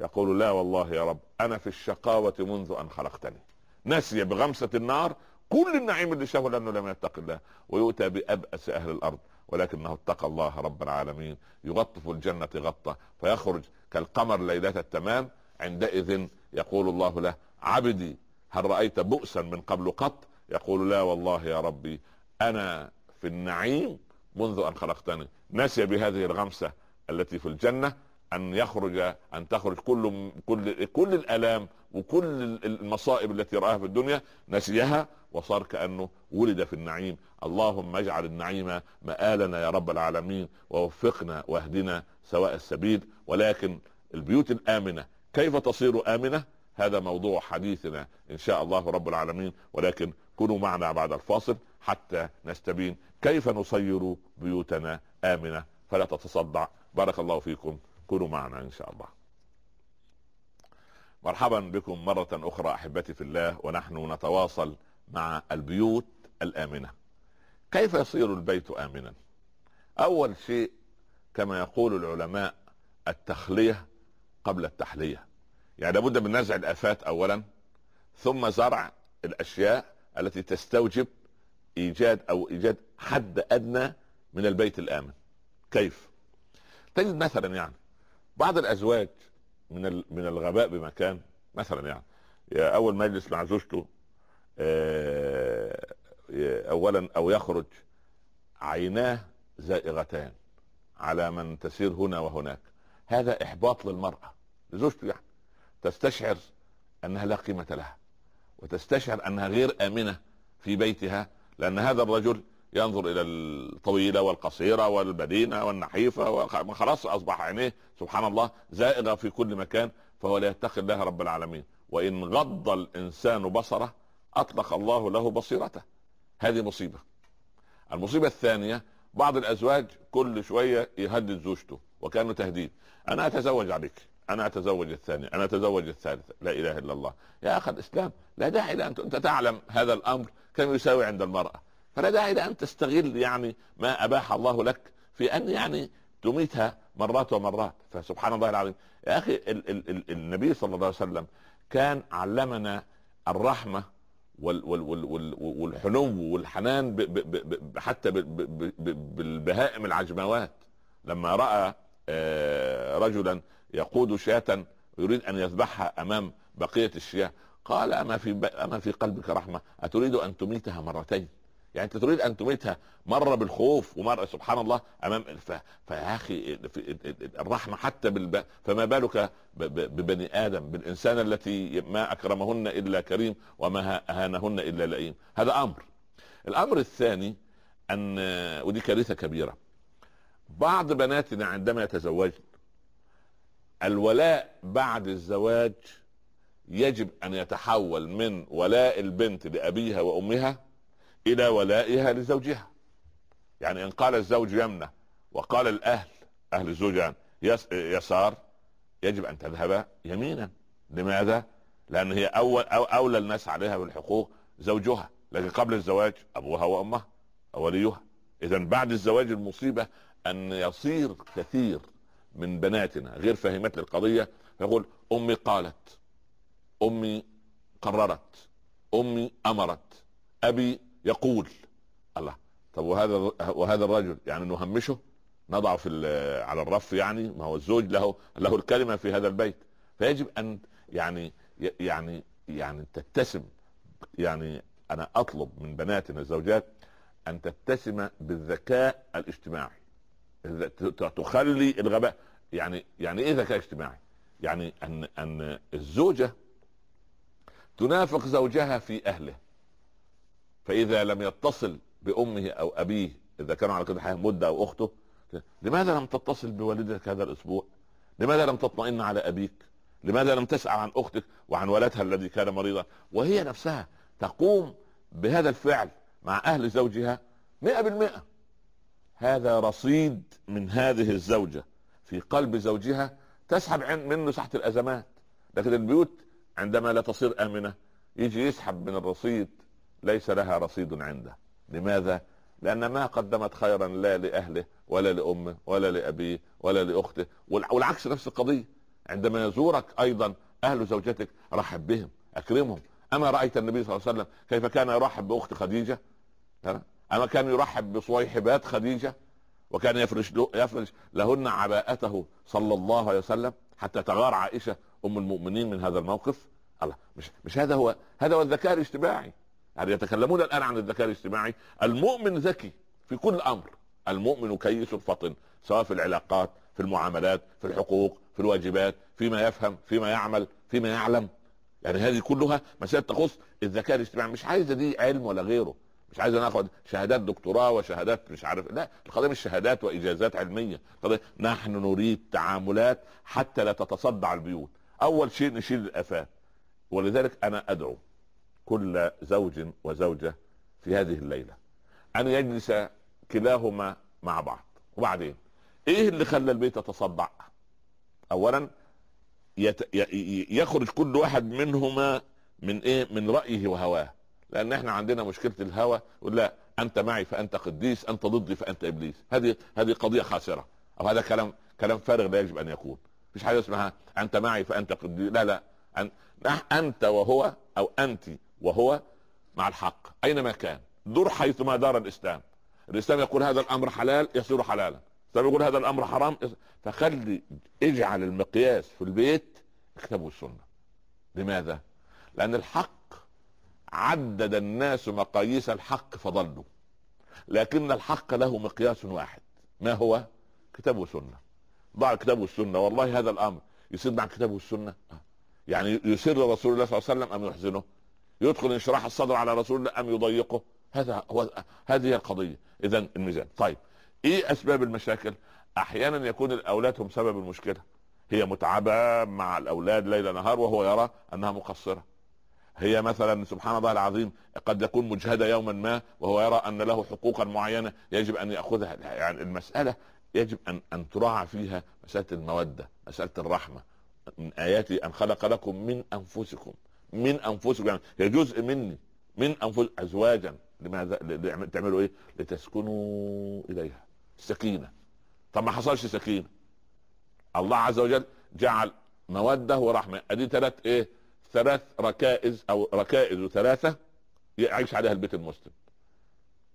يقول لا والله يا رب أنا في الشقاوة منذ أن خلقتني نسي بغمسة النار كل النعيم اللي شافه لأنه لم يتق الله ويؤتى بأبأس أهل الأرض ولكنه اتقى الله رب العالمين يغطف الجنة غطة فيخرج كالقمر ليلة التمام عندئذ يقول الله له عبدي هل رأيت بؤسا من قبل قط يقول لا والله يا ربي أنا في النعيم منذ ان خلقتني نسي بهذه الغمسه التي في الجنه ان يخرج ان تخرج كل كل كل الالام وكل المصائب التي راها في الدنيا نسيها وصار كانه ولد في النعيم اللهم اجعل النعيم مآلنا يا رب العالمين ووفقنا واهدنا سواء السبيل ولكن البيوت الامنه كيف تصير امنه هذا موضوع حديثنا ان شاء الله رب العالمين ولكن كونوا معنا بعد الفاصل حتى نستبين كيف نصير بيوتنا امنه فلا تتصدع بارك الله فيكم كونوا معنا ان شاء الله مرحبا بكم مرة أخرى أحبتي في الله ونحن نتواصل مع البيوت الآمنة كيف يصير البيت آمنا أول شيء كما يقول العلماء التخلية قبل التحلية يعني لابد من نزع الآفات أولا ثم زرع الأشياء التي تستوجب ايجاد او ايجاد حد ادنى من البيت الامن كيف تجد مثلا يعني بعض الازواج من من الغباء بمكان مثلا يعني اول ما يجلس مع زوجته آه، اولا او يخرج عيناه زائغتان على من تسير هنا وهناك هذا احباط للمراه لزوجته يعني تستشعر انها لا قيمه لها وتستشعر انها غير امنه في بيتها لأن هذا الرجل ينظر إلى الطويلة والقصيرة والبدينة والنحيفة وخلاص أصبح عينيه سبحان الله زائغة في كل مكان فهو لا يتقي الله رب العالمين وإن غض الإنسان بصره أطلق الله له بصيرته هذه مصيبة المصيبة الثانية بعض الأزواج كل شوية يهدد زوجته وكأنه تهديد أنا أتزوج عليك انا اتزوج الثاني انا اتزوج الثالث لا اله الا الله يا اخي الاسلام لا داعي لان انت تعلم هذا الامر كم يساوي عند المرأة فلا داعي لأن تستغل يعني ما أباح الله لك في أن يعني تميتها مرات ومرات فسبحان الله العظيم يا أخي ال- ال- ال- النبي صلى الله عليه وسلم كان علمنا الرحمة وال- وال- وال- وال- والحنو والحنان ب- ب- ب- ب- حتى ب- ب- ب- بالبهائم العجموات لما رأى آه رجلا يقود شاة يريد أن يذبحها أمام بقية الشياه قال أما في ب... أما في قلبك رحمة أتريد أن تميتها مرتين يعني انت تريد ان تميتها مره بالخوف ومره سبحان الله امام ف... فيا اخي الرحمه حتى بالب... فما بالك ب... ببني ادم بالانسان التي ما اكرمهن الا كريم وما اهانهن الا لئيم هذا امر الامر الثاني ان ودي كارثه كبيره بعض بناتنا عندما يتزوجن الولاء بعد الزواج يجب ان يتحول من ولاء البنت لابيها وامها الى ولائها لزوجها يعني ان قال الزوج يمنى وقال الاهل اهل الزوج يعني يسار يجب ان تذهب يمينا لماذا لان هي اول أو اولى الناس عليها بالحقوق زوجها لكن قبل الزواج ابوها وامها وليها اذا بعد الزواج المصيبه ان يصير كثير من بناتنا غير فاهمات للقضيه يقول امي قالت امي قررت امي امرت ابي يقول الله طب وهذا وهذا الرجل يعني نهمشه نضعه في على الرف يعني ما هو الزوج له له الكلمه في هذا البيت فيجب ان يعني يعني يعني تتسم يعني انا اطلب من بناتنا الزوجات ان تتسم بالذكاء الاجتماعي تخلي الغباء يعني يعني ايه ذكاء اجتماعي يعني ان ان الزوجه تنافق زوجها في اهله فاذا لم يتصل بامه او ابيه اذا كانوا على كده حياه مده او اخته لماذا لم تتصل بوالدتك هذا الاسبوع؟ لماذا لم تطمئن على ابيك؟ لماذا لم تسأل عن اختك وعن ولدها الذي كان مريضا؟ وهي نفسها تقوم بهذا الفعل مع اهل زوجها 100% هذا رصيد من هذه الزوجه في قلب زوجها تسحب منه ساحه الازمات لكن البيوت عندما لا تصير امنه يجي يسحب من الرصيد ليس لها رصيد عنده لماذا لان ما قدمت خيرا لا لاهله ولا لامه ولا لابيه ولا لاخته والعكس نفس القضيه عندما يزورك ايضا اهل زوجتك رحب بهم اكرمهم اما رايت النبي صلى الله عليه وسلم كيف كان يرحب باخت خديجه اما كان يرحب بصويحبات خديجه وكان يفرش يفرش لهن عباءته صلى الله عليه وسلم حتى تغار عائشه ام المؤمنين من هذا الموقف الله مش مش هذا هو هذا هو الذكاء الاجتماعي يعني يتكلمون الان عن الذكاء الاجتماعي المؤمن ذكي في كل امر المؤمن كيس فطن سواء في العلاقات في المعاملات في الحقوق في الواجبات فيما يفهم فيما يعمل فيما يعلم يعني هذه كلها مسائل تخص الذكاء الاجتماعي مش عايزه دي علم ولا غيره مش عايز ناخد شهادات دكتوراه وشهادات مش عارف لا القضيه مش شهادات واجازات علميه القضيه نحن نريد تعاملات حتى لا تتصدع البيوت اول شيء نشيل الافات ولذلك انا ادعو كل زوج وزوجه في هذه الليله ان يجلس كلاهما مع بعض وبعدين ايه اللي خلى البيت يتصدع اولا يت... ي... يخرج كل واحد منهما من ايه من رايه وهواه لان احنا عندنا مشكله الهوى يقول لا انت معي فانت قديس انت ضدي فانت ابليس هذه هذه قضيه خاسره او هذا كلام كلام فارغ لا يجب ان يكون مفيش حاجه اسمها انت معي فانت قدي لا لا انت وهو او انت وهو مع الحق اينما كان دور حيث ما دار الاسلام الاسلام يقول هذا الامر حلال يصير حلالا الاسلام يقول هذا الامر حرام فخلي اجعل المقياس في البيت اكتبوا السنه لماذا لان الحق عدد الناس مقاييس الحق فضلوا لكن الحق له مقياس واحد ما هو كتاب وسنه ضع الكتاب والسنه والله هذا الامر يصير مع الكتاب والسنه يعني يسر رسول الله صلى الله عليه وسلم ام يحزنه يدخل انشراح الصدر على رسول الله ام يضيقه هذا هو هذه القضيه اذا الميزان طيب ايه اسباب المشاكل احيانا يكون الاولاد هم سبب المشكله هي متعبه مع الاولاد ليل نهار وهو يرى انها مقصره هي مثلا سبحان الله العظيم قد يكون مجهده يوما ما وهو يرى ان له حقوقا معينه يجب ان ياخذها يعني المساله يجب ان ان تراعى فيها مساله الموده مساله الرحمه من اياته ان خلق لكم من انفسكم من انفسكم يعني هي جزء مني من انفس ازواجا لماذا تعملوا ايه؟ لتسكنوا اليها سكينه طب ما حصلش سكينه الله عز وجل جعل موده ورحمه ادي ثلاث ايه؟ ثلاث ركائز او ركائز ثلاثه يعيش عليها البيت المسلم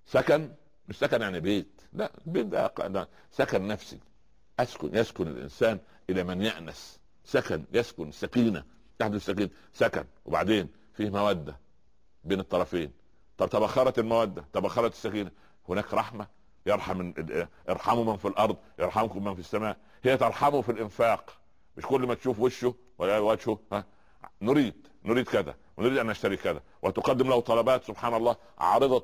سكن مش سكن يعني بيت لا البيت ده, سكن نفسي اسكن يسكن الانسان الى من يأنس سكن يسكن سكينه تحدث سكينه سكن وبعدين فيه موده بين الطرفين طب تبخرت الموده تبخرت السكينه هناك رحمه يرحم ارحموا من في الارض يرحمكم من في السماء هي ترحمه في الانفاق مش كل ما تشوف وشه ولا وجهه ها نريد نريد كذا ونريد ان نشتري كذا وتقدم له طلبات سبحان الله عارضه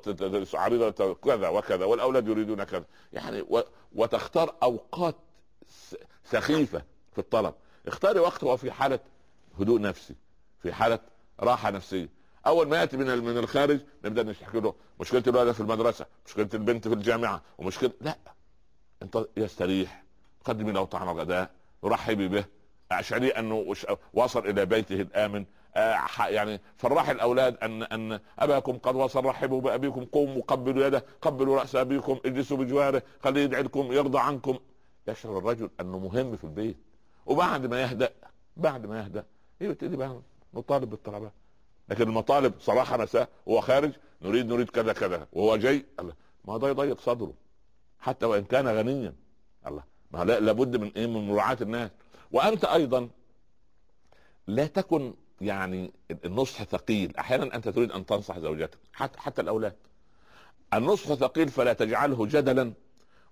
عارضه كذا وكذا والاولاد يريدون كذا يعني وتختار اوقات سخيفه في الطلب اختاري وقت هو في حاله هدوء نفسي في حاله راحه نفسيه اول ما ياتي من من الخارج نبدا نحكي له مشكله الولد في المدرسه مشكله البنت في الجامعه ومشكله لا انت يستريح قدمي له طعام غداء رحبي به شريئا إيه؟ انه وصل الى بيته الامن آه، يعني فرح الاولاد ان ان اباكم قد وصل رحبوا بابيكم قوموا قبلوا يده قبلوا راس ابيكم اجلسوا بجواره خليه يدعي لكم يرضى عنكم يشعر الرجل انه مهم في البيت وبعد ما يهدا بعد ما يهدا يبتدي إيه، بقى نطالب بالطلبات لكن المطالب صراحه مساء وهو خارج نريد نريد كذا كذا وهو جاي الله ما ده يضيق صدره حتى وان كان غنيا الله ما لابد من ايه من مراعاه الناس وانت ايضا لا تكن يعني النصح ثقيل احيانا انت تريد ان تنصح زوجتك حتى, حتى الاولاد النصح ثقيل فلا تجعله جدلا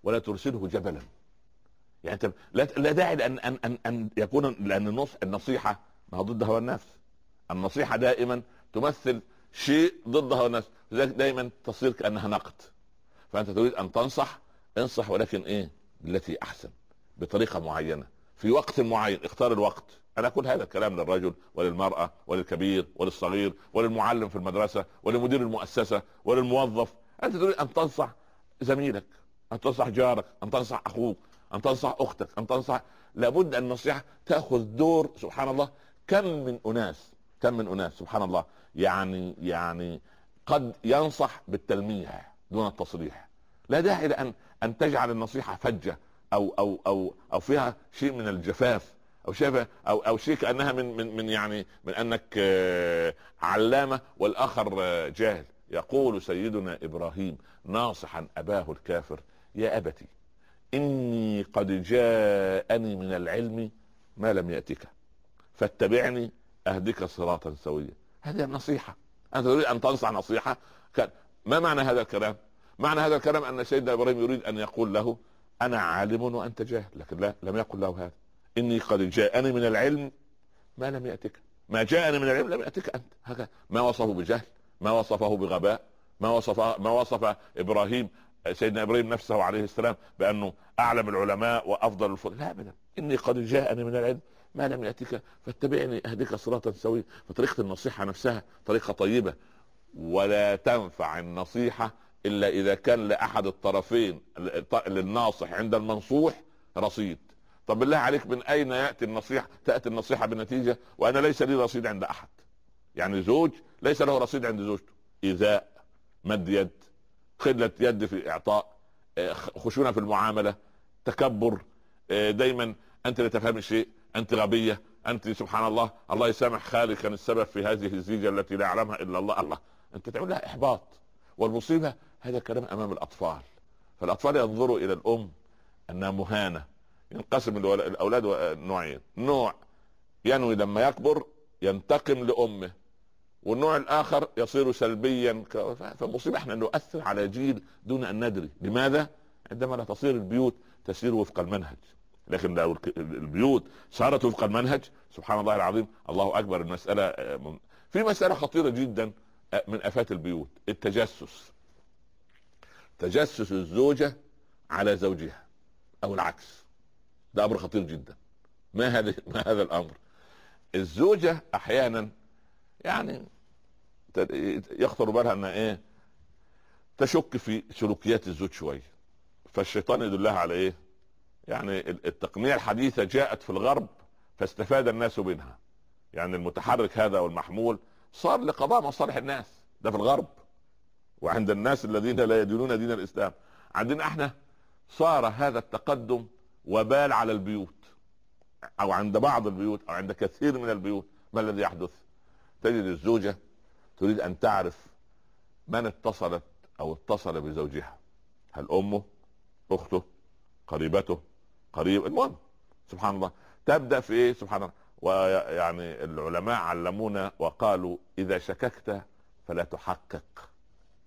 ولا ترسله جبلا يعني انت لا داعي لان ان ان ان يكون لان النصح النصيحه ما هو ضد هوى النفس النصيحه دائما تمثل شيء ضد هوى النفس لذلك دائما تصير كانها نقد فانت تريد ان تنصح انصح ولكن ايه بالتي احسن بطريقه معينه في وقت معين اختار الوقت انا اقول هذا الكلام للرجل وللمراه وللكبير وللصغير وللمعلم في المدرسه ولمدير المؤسسه وللموظف انت تريد ان تنصح زميلك ان تنصح جارك ان تنصح اخوك ان تنصح اختك ان تنصح لابد ان النصيحه تاخذ دور سبحان الله كم من اناس كم من اناس سبحان الله يعني يعني قد ينصح بالتلميح دون التصريح لا داعي لان ان تجعل النصيحه فجه او او او او فيها شيء من الجفاف او شايفه او او شيء كانها من من من يعني من انك آه، علامه والاخر آه، جاهل يقول سيدنا ابراهيم ناصحا اباه الكافر يا ابتي اني قد جاءني من العلم ما لم ياتك فاتبعني اهدك صراطا سويا هذه النصيحه انت تريد ان تنصح نصيحه ما معنى هذا الكلام؟ معنى هذا الكلام ان سيدنا ابراهيم يريد ان يقول له انا عالم وانت جاهل لكن لا لم يقل له هذا اني قد جاءني من العلم ما لم ياتك ما جاءني من العلم لم ياتك انت هكذا ما وصفه بجهل ما وصفه بغباء ما وصف ما وصف ابراهيم سيدنا ابراهيم نفسه عليه السلام بانه اعلم العلماء وافضل الفضل لا ابدا اني قد جاءني من العلم ما لم ياتك فاتبعني اهديك صراطا سويا فطريقه النصيحه نفسها طريقه طيبه ولا تنفع النصيحه الا اذا كان لاحد الطرفين للناصح عند المنصوح رصيد طب بالله عليك من اين ياتي النصيحه تاتي النصيحه بالنتيجه وانا ليس لي رصيد عند احد يعني زوج ليس له رصيد عند زوجته ايذاء مد يد خله يد في الاعطاء آه، خشونه في المعامله تكبر آه، دايما انت لا تفهم شيء انت غبيه انت سبحان الله الله يسامح خالي كان السبب في هذه الزيجه التي لا يعلمها الا الله الله انت تعمل لها احباط والمصيبه هذا الكلام امام الاطفال فالاطفال ينظروا الى الام انها مهانه ينقسم الاولاد نوعين نوع ينوي لما يكبر ينتقم لامه والنوع الاخر يصير سلبيا فالمصيبه احنا نؤثر على جيل دون ان ندري لماذا عندما لا تصير البيوت تسير وفق المنهج لكن لو البيوت صارت وفق المنهج سبحان الله العظيم الله اكبر المساله آه، في مساله خطيره جدا آه، من افات البيوت التجسس تجسس الزوجة على زوجها أو العكس ده أمر خطير جدا ما هذا ما هذا الأمر الزوجة أحيانا يعني يخطر بالها أنها إيه تشك في سلوكيات الزوج شوية فالشيطان يدلها على إيه يعني التقنية الحديثة جاءت في الغرب فاستفاد الناس منها يعني المتحرك هذا والمحمول صار لقضاء مصالح الناس ده في الغرب وعند الناس الذين لا يدينون دين الاسلام عندنا احنا صار هذا التقدم وبال على البيوت او عند بعض البيوت او عند كثير من البيوت ما الذي يحدث تجد الزوجه تريد ان تعرف من اتصلت او اتصل بزوجها هل امه اخته قريبته قريب المهم سبحان الله تبدا في ايه سبحان الله ويعني العلماء علمونا وقالوا اذا شككت فلا تحقق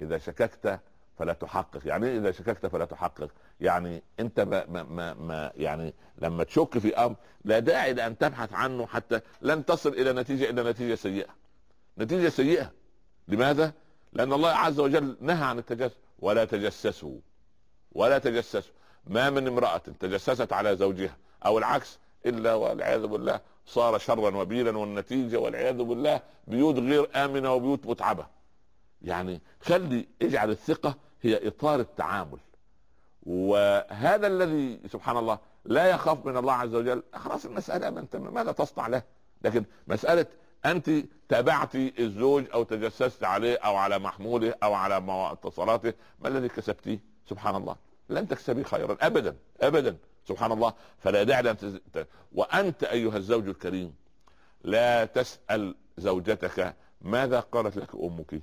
اذا شككت فلا تحقق يعني ايه اذا شككت فلا تحقق يعني انت ما ما ما يعني لما تشك في امر لا داعي لان تبحث عنه حتى لن تصل الى نتيجه الا نتيجه سيئه نتيجه سيئه لماذا لان الله عز وجل نهى عن التجسس ولا تجسسوا ولا تجسسوا ما من امراه تجسست على زوجها او العكس الا والعياذ بالله صار شرا وبيلا والنتيجه والعياذ بالله بيوت غير امنه وبيوت متعبه يعني خلي اجعل الثقه هي اطار التعامل وهذا الذي سبحان الله لا يخاف من الله عز وجل خلاص المساله ما انت ماذا تصنع له لكن مساله انت تابعتي الزوج او تجسست عليه او على محموله او على اتصالاته ما الذي كسبتيه سبحان الله لن تكسبي خيرا ابدا ابدا سبحان الله فلا داعي لان تز... وانت ايها الزوج الكريم لا تسال زوجتك ماذا قالت لك امك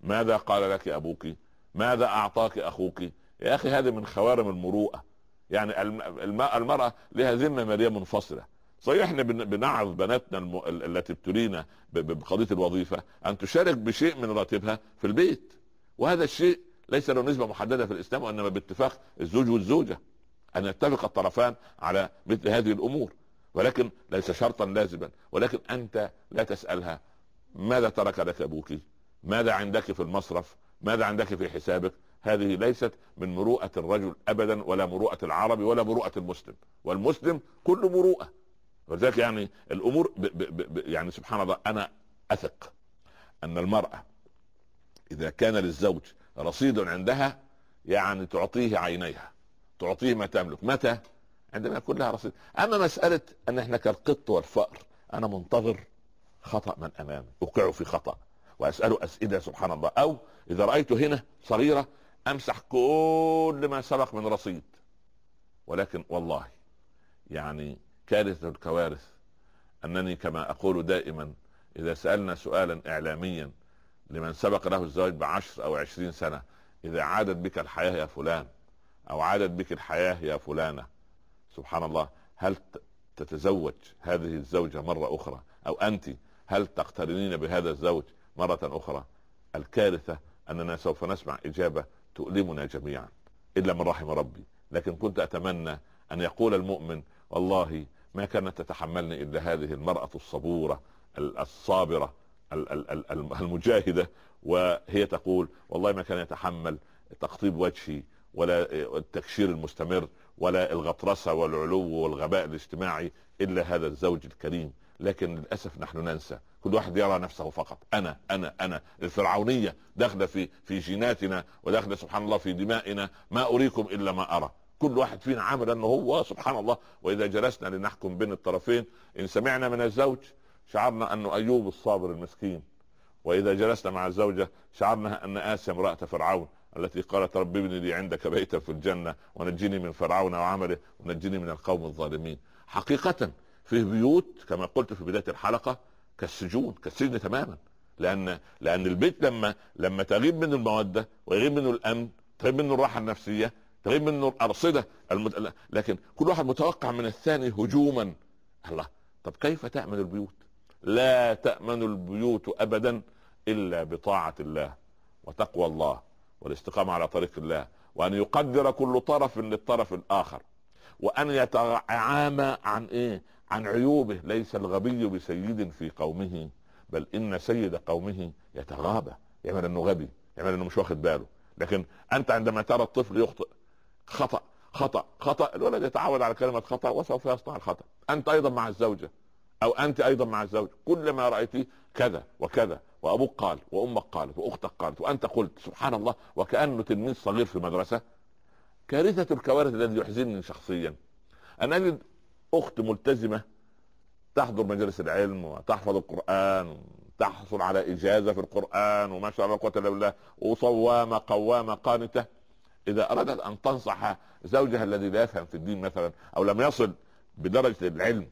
ماذا قال لك ابوك ماذا اعطاك اخوك يا اخي هذه من خوارم المروءه يعني المراه لها ذمه ماليه منفصله صحيح احنا بنعظ بناتنا التي ابتلينا بقضيه الوظيفه ان تشارك بشيء من راتبها في البيت وهذا الشيء ليس له نسبه محدده في الاسلام وانما باتفاق الزوج والزوجه ان يتفق الطرفان على مثل هذه الامور ولكن ليس شرطا لازما ولكن انت لا تسالها ماذا ترك لك ابوك ماذا عندك في المصرف ماذا عندك في حسابك هذه ليست من مروءة الرجل أبدا ولا مروءة العرب ولا مروءة المسلم والمسلم كله مروءة ولذلك يعني الأمور ب ب ب يعني سبحان الله أنا أثق أن المرأة إذا كان للزوج رصيد عندها يعني تعطيه عينيها تعطيه ما تملك متى عندما يكون لها رصيد أما مسألة أن احنا كالقط والفأر أنا منتظر خطأ من أمامي أوقعه في خطأ واساله اسئله سبحان الله او اذا رايت هنا صغيره امسح كل ما سبق من رصيد ولكن والله يعني كارثه الكوارث انني كما اقول دائما اذا سالنا سؤالا اعلاميا لمن سبق له الزواج بعشر او عشرين سنه اذا عادت بك الحياه يا فلان او عادت بك الحياه يا فلانه سبحان الله هل تتزوج هذه الزوجه مره اخرى او انت هل تقترنين بهذا الزوج مرة أخرى الكارثة أننا سوف نسمع إجابة تؤلمنا جميعا إلا من رحم ربي لكن كنت أتمنى أن يقول المؤمن والله ما كانت تتحملني إلا هذه المرأة الصبورة الصابرة المجاهدة وهي تقول والله ما كان يتحمل تقطيب وجهي ولا التكشير المستمر ولا الغطرسة والعلو والغباء الاجتماعي إلا هذا الزوج الكريم لكن للاسف نحن ننسى كل واحد يرى نفسه فقط انا انا انا الفرعونيه داخله في في جيناتنا وداخله سبحان الله في دمائنا ما اريكم الا ما ارى كل واحد فينا عمل انه هو سبحان الله واذا جلسنا لنحكم بين الطرفين ان سمعنا من الزوج شعرنا انه ايوب الصابر المسكين واذا جلسنا مع الزوجه شعرنا ان اسيا امراه فرعون التي قالت رب ابن لي عندك بيتا في الجنه ونجني من فرعون وعمله ونجني من القوم الظالمين حقيقه فيه بيوت كما قلت في بدايه الحلقه كالسجون كالسجن تماما لان لان البيت لما لما تغيب منه الموده ويغيب منه الامن تغيب منه الراحه النفسيه تغيب منه الارصده المت... لكن كل واحد متوقع من الثاني هجوما الله طب كيف تامن البيوت؟ لا تامن البيوت ابدا الا بطاعه الله وتقوى الله والاستقامه على طريق الله وان يقدر كل طرف للطرف الاخر وان يتعامى عن ايه؟ عن عيوبه ليس الغبي بسيد في قومه بل ان سيد قومه يتغابى يعمل انه غبي يعمل انه مش واخد باله لكن انت عندما ترى الطفل يخطئ خطا خطا خطا الولد يتعود على كلمه خطا وسوف يصنع الخطا انت ايضا مع الزوجه او انت ايضا مع الزوج كل ما رايتيه كذا وكذا وابوك قال وامك قالت واختك قالت وانت قلت سبحان الله وكانه تلميذ صغير في مدرسه كارثه الكوارث الذي يحزنني شخصيا ان اجد اخت ملتزمه تحضر مجالس العلم وتحفظ القران تحصل على اجازه في القران وما شاء الله قوه الا بالله وصوامه قوامه قانته اذا ارادت ان تنصح زوجها الذي لا يفهم في الدين مثلا او لم يصل بدرجه العلم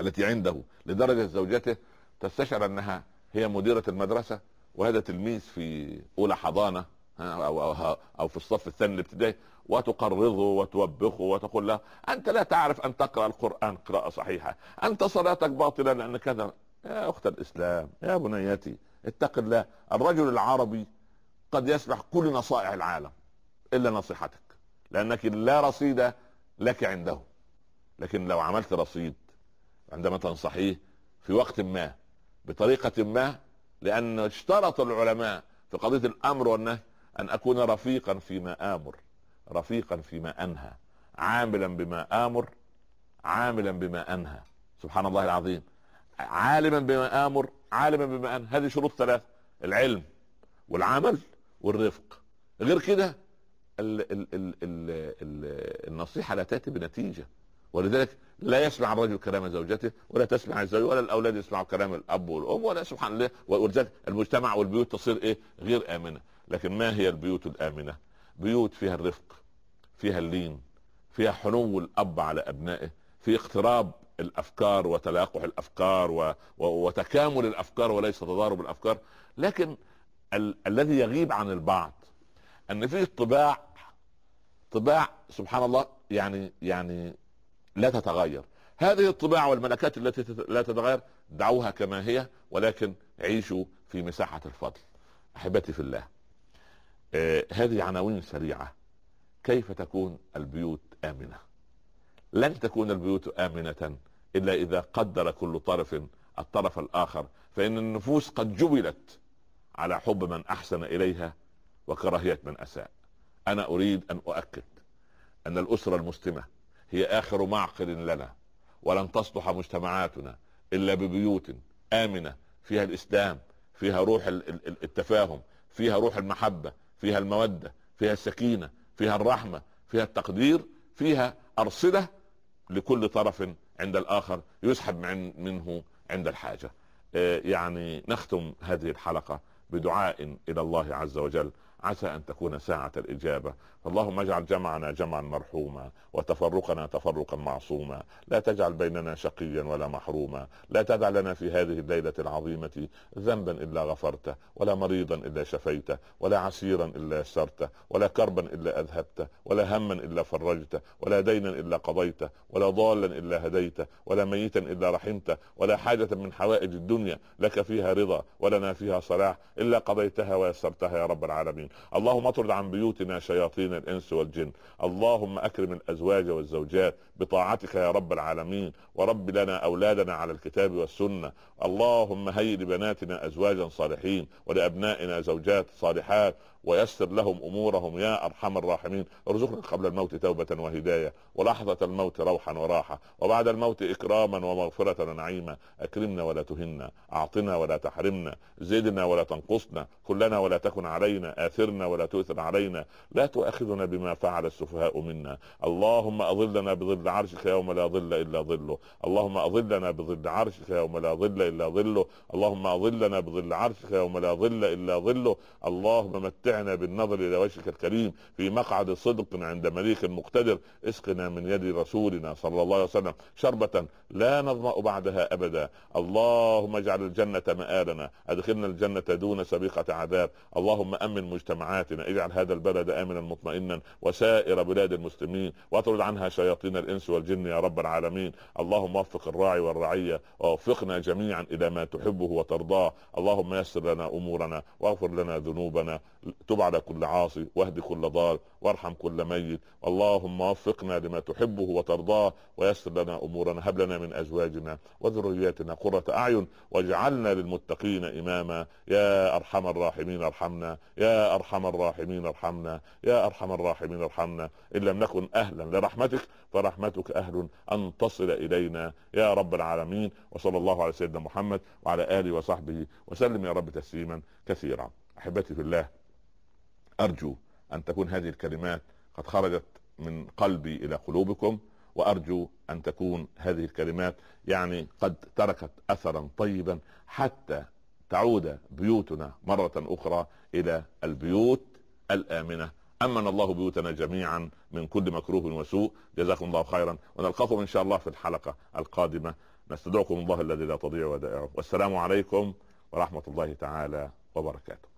التي عنده لدرجه زوجته تستشعر انها هي مديره المدرسه وهذا تلميذ في اولى حضانه أو, أو, أو في الصف الثاني الابتدائي وتقرضه وتوبخه وتقول له أنت لا تعرف أن تقرأ القرآن قراءة صحيحة أنت صلاتك باطلة لأن كذا يا أخت الإسلام يا بنيتي اتق الله الرجل العربي قد يسمح كل نصائح العالم إلا نصيحتك لأنك لا رصيد لك عنده لكن لو عملت رصيد عندما تنصحيه في وقت ما بطريقة ما لأن اشترط العلماء في قضية الأمر والنهي ان اكون رفيقا فيما امر رفيقا فيما انهى عاملا بما امر عاملا بما انهى سبحان الله العظيم عالما بما امر عالما بما انهى هذه شروط ثلاثه العلم والعمل والرفق غير كده ال ال ال ال ال النصيحه لا تاتي بنتيجه ولذلك لا يسمع الرجل كلام زوجته ولا تسمع الزوجه ولا الاولاد يسمعوا كلام الاب والام ولا سبحان الله ولذلك المجتمع والبيوت تصير ايه غير امنه لكن ما هي البيوت الامنه بيوت فيها الرفق فيها اللين فيها حنو الاب على ابنائه في اقتراب الافكار وتلاقح الافكار و... و... وتكامل الافكار وليس تضارب الافكار لكن ال... الذي يغيب عن البعض ان فيه طباع طباع سبحان الله يعني يعني لا تتغير هذه الطباع والملكات التي لا تتغير دعوها كما هي ولكن عيشوا في مساحه الفضل احبتي في الله آه، هذه عناوين سريعه كيف تكون البيوت امنه لن تكون البيوت امنه الا اذا قدر كل طرف الطرف الاخر فان النفوس قد جبلت على حب من احسن اليها وكراهيه من اساء انا اريد ان اؤكد ان الاسره المسلمه هي اخر معقل لنا ولن تصلح مجتمعاتنا الا ببيوت امنه فيها الاسلام فيها روح التفاهم فيها روح المحبه فيها الموده فيها السكينه فيها الرحمه فيها التقدير فيها ارصده لكل طرف عند الاخر يسحب من منه عند الحاجه آه، يعني نختم هذه الحلقه بدعاء الى الله عز وجل عسى ان تكون ساعه الاجابه اللهم اجعل جمعنا جمعا مرحوما وتفرقنا تفرقا معصوما لا تجعل بيننا شقيا ولا محروما لا تدع لنا في هذه الليله العظيمه ذنبا الا غفرته ولا مريضا الا شفيته ولا عسيرا الا يسرته ولا كربا الا اذهبته ولا هما الا فرجته ولا دينا الا قضيته ولا ضالا الا هديته ولا ميتا الا رحمته ولا حاجه من حوائج الدنيا لك فيها رضا ولنا فيها صلاح الا قضيتها ويسرتها يا رب العالمين اللهم اطرد عن بيوتنا شياطين الانس والجن اللهم اكرم الازواج والزوجات بطاعتك يا رب العالمين ورب لنا اولادنا على الكتاب والسنه اللهم هيئ لبناتنا ازواجا صالحين ولابنائنا زوجات صالحات ويسر لهم امورهم يا ارحم الراحمين ارزقنا قبل الموت توبه وهدايه ولحظه الموت روحا وراحه وبعد الموت اكراما ومغفره ونعيما اكرمنا ولا تهنا اعطنا ولا تحرمنا زدنا ولا تنقصنا كلنا ولا تكن علينا اثرنا ولا تؤثر علينا لا تؤاخذنا بما فعل السفهاء منا اللهم اظلنا بظل عرشك يوم لا ظل الا ظله اللهم اظلنا بظل عرشك يوم لا ظل الا ظله اللهم اظلنا بظل عرشك يوم لا ظل الا ظله اللهم متع متعنا بالنظر الى وجهك الكريم في مقعد صدق عند مليك مقتدر اسقنا من يد رسولنا صلى الله عليه وسلم شربة لا نظمأ بعدها ابدا اللهم اجعل الجنة مآلنا ادخلنا الجنة دون سبيقة عذاب اللهم امن مجتمعاتنا اجعل هذا البلد امنا مطمئنا وسائر بلاد المسلمين واطرد عنها شياطين الانس والجن يا رب العالمين اللهم وفق الراعي والرعية ووفقنا جميعا الى ما تحبه وترضاه اللهم يسر لنا امورنا واغفر لنا ذنوبنا تب على كل عاصي واهد كل ضال وارحم كل ميت اللهم وفقنا لما تحبه وترضاه ويسر لنا امورنا هب لنا من ازواجنا وذرياتنا قرة اعين واجعلنا للمتقين اماما يا ارحم الراحمين ارحمنا يا ارحم الراحمين ارحمنا يا ارحم الراحمين ارحمنا ان لم نكن اهلا لرحمتك فرحمتك اهل ان تصل الينا يا رب العالمين وصلى الله على سيدنا محمد وعلى اله وصحبه وسلم يا رب تسليما كثيرا احبتي في الله ارجو ان تكون هذه الكلمات قد خرجت من قلبي الى قلوبكم وارجو ان تكون هذه الكلمات يعني قد تركت اثرا طيبا حتى تعود بيوتنا مره اخرى الى البيوت الامنه امن الله بيوتنا جميعا من كل مكروه وسوء جزاكم الله خيرا ونلقاكم ان شاء الله في الحلقه القادمه نستدعكم الله الذي لا تضيع ودائعه والسلام عليكم ورحمه الله تعالى وبركاته